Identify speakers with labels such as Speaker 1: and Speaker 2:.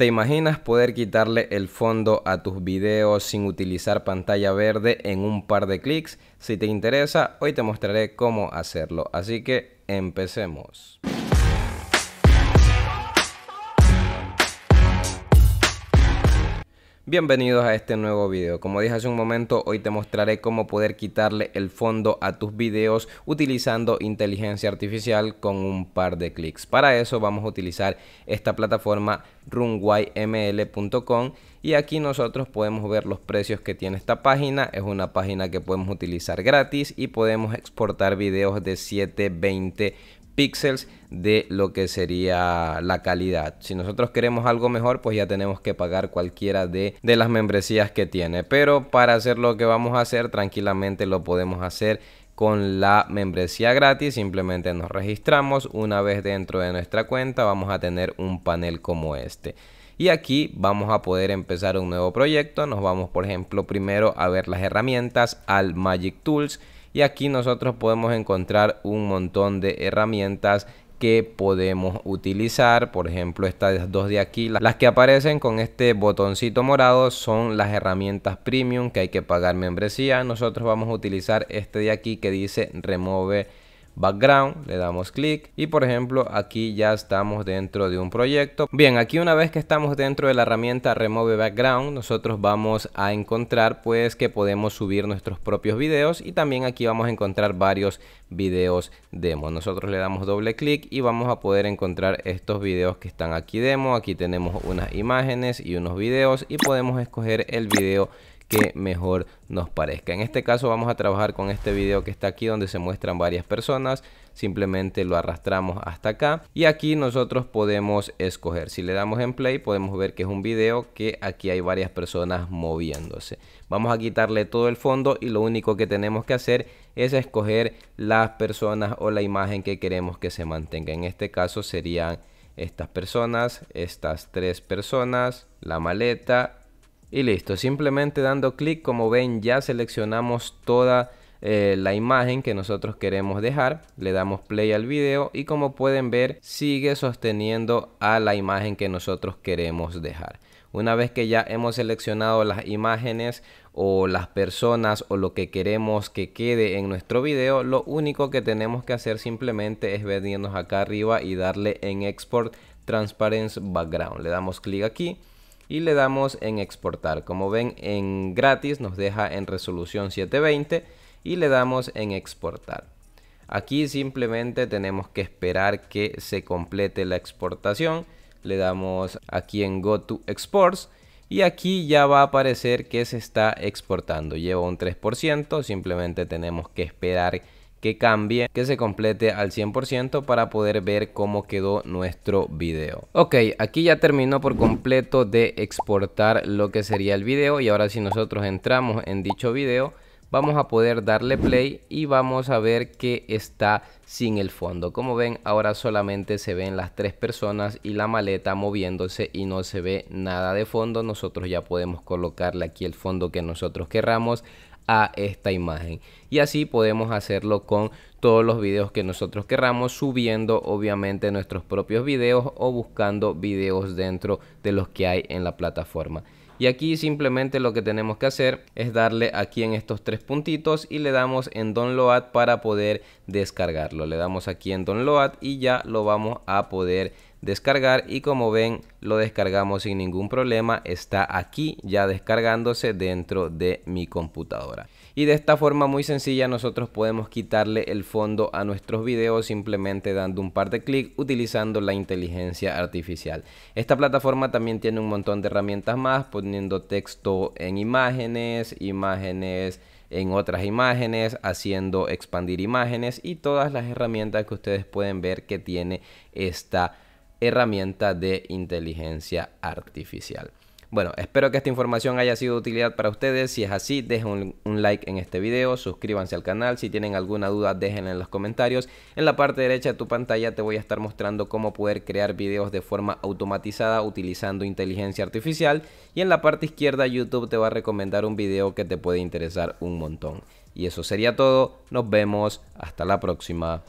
Speaker 1: ¿Te imaginas poder quitarle el fondo a tus videos sin utilizar pantalla verde en un par de clics? Si te interesa, hoy te mostraré cómo hacerlo. Así que empecemos. Bienvenidos a este nuevo video. Como dije hace un momento, hoy te mostraré cómo poder quitarle el fondo a tus videos utilizando inteligencia artificial con un par de clics. Para eso vamos a utilizar esta plataforma runwayml.com y aquí nosotros podemos ver los precios que tiene esta página. Es una página que podemos utilizar gratis y podemos exportar videos de 720 de lo que sería la calidad. Si nosotros queremos algo mejor, pues ya tenemos que pagar cualquiera de, de las membresías que tiene. Pero para hacer lo que vamos a hacer, tranquilamente lo podemos hacer con la membresía gratis simplemente nos registramos una vez dentro de nuestra cuenta vamos a tener un panel como este y aquí vamos a poder empezar un nuevo proyecto nos vamos por ejemplo primero a ver las herramientas al magic tools y aquí nosotros podemos encontrar un montón de herramientas que podemos utilizar. Por ejemplo, estas dos de aquí, las que aparecen con este botoncito morado son las herramientas premium que hay que pagar membresía. Nosotros vamos a utilizar este de aquí que dice remove background, le damos clic y por ejemplo aquí ya estamos dentro de un proyecto. Bien, aquí una vez que estamos dentro de la herramienta remove background, nosotros vamos a encontrar pues que podemos subir nuestros propios videos y también aquí vamos a encontrar varios videos demo. Nosotros le damos doble clic y vamos a poder encontrar estos videos que están aquí demo. Aquí tenemos unas imágenes y unos videos y podemos escoger el video que mejor nos parezca. En este caso vamos a trabajar con este video que está aquí donde se muestran varias personas. Simplemente lo arrastramos hasta acá y aquí nosotros podemos escoger. Si le damos en play podemos ver que es un video que aquí hay varias personas moviéndose. Vamos a quitarle todo el fondo y lo único que tenemos que hacer es escoger las personas o la imagen que queremos que se mantenga. En este caso serían estas personas, estas tres personas, la maleta y listo, simplemente dando clic, como ven ya seleccionamos toda eh, la imagen que nosotros queremos dejar. Le damos play al video y como pueden ver sigue sosteniendo a la imagen que nosotros queremos dejar. Una vez que ya hemos seleccionado las imágenes o las personas o lo que queremos que quede en nuestro video, lo único que tenemos que hacer simplemente es venirnos acá arriba y darle en Export Transparency Background. Le damos clic aquí y le damos en exportar. Como ven en gratis nos deja en resolución 720 y le damos en exportar. Aquí simplemente tenemos que esperar que se complete la exportación. Le damos aquí en Go to Exports y aquí ya va a aparecer que se está exportando. Lleva un 3%, simplemente tenemos que esperar que cambie, que se complete al 100% para poder ver cómo quedó nuestro video. Ok, aquí ya terminó por completo de exportar lo que sería el video y ahora si nosotros entramos en dicho video vamos a poder darle play y vamos a ver que está sin el fondo. Como ven, ahora solamente se ven las tres personas y la maleta moviéndose y no se ve nada de fondo. Nosotros ya podemos colocarle aquí el fondo que nosotros querramos esta imagen. Y así podemos hacerlo con todos los videos que nosotros querramos, subiendo obviamente nuestros propios videos o buscando videos dentro de los que hay en la plataforma. Y aquí simplemente lo que tenemos que hacer es darle aquí en estos tres puntitos y le damos en download para poder descargarlo. Le damos aquí en download y ya lo vamos a poder descargar y como ven lo descargamos sin ningún problema está aquí ya descargándose dentro de mi computadora y de esta forma muy sencilla nosotros podemos quitarle el fondo a nuestros videos simplemente dando un par de clics utilizando la inteligencia artificial. Esta plataforma también tiene un montón de herramientas más poniendo texto en imágenes, imágenes en otras imágenes, haciendo expandir imágenes y todas las herramientas que ustedes pueden ver que tiene esta herramienta de inteligencia artificial. Bueno, espero que esta información haya sido de utilidad para ustedes. Si es así, dejen un, like en este video, suscríbanse al canal. Si tienen alguna duda, déjenla en los comentarios. En la parte derecha de tu pantalla te voy a estar mostrando cómo poder crear videos de forma automatizada utilizando inteligencia artificial. Y en la parte izquierda, YouTube te va a recomendar un video que te puede interesar un montón. Y eso sería todo. Nos vemos. Hasta la próxima.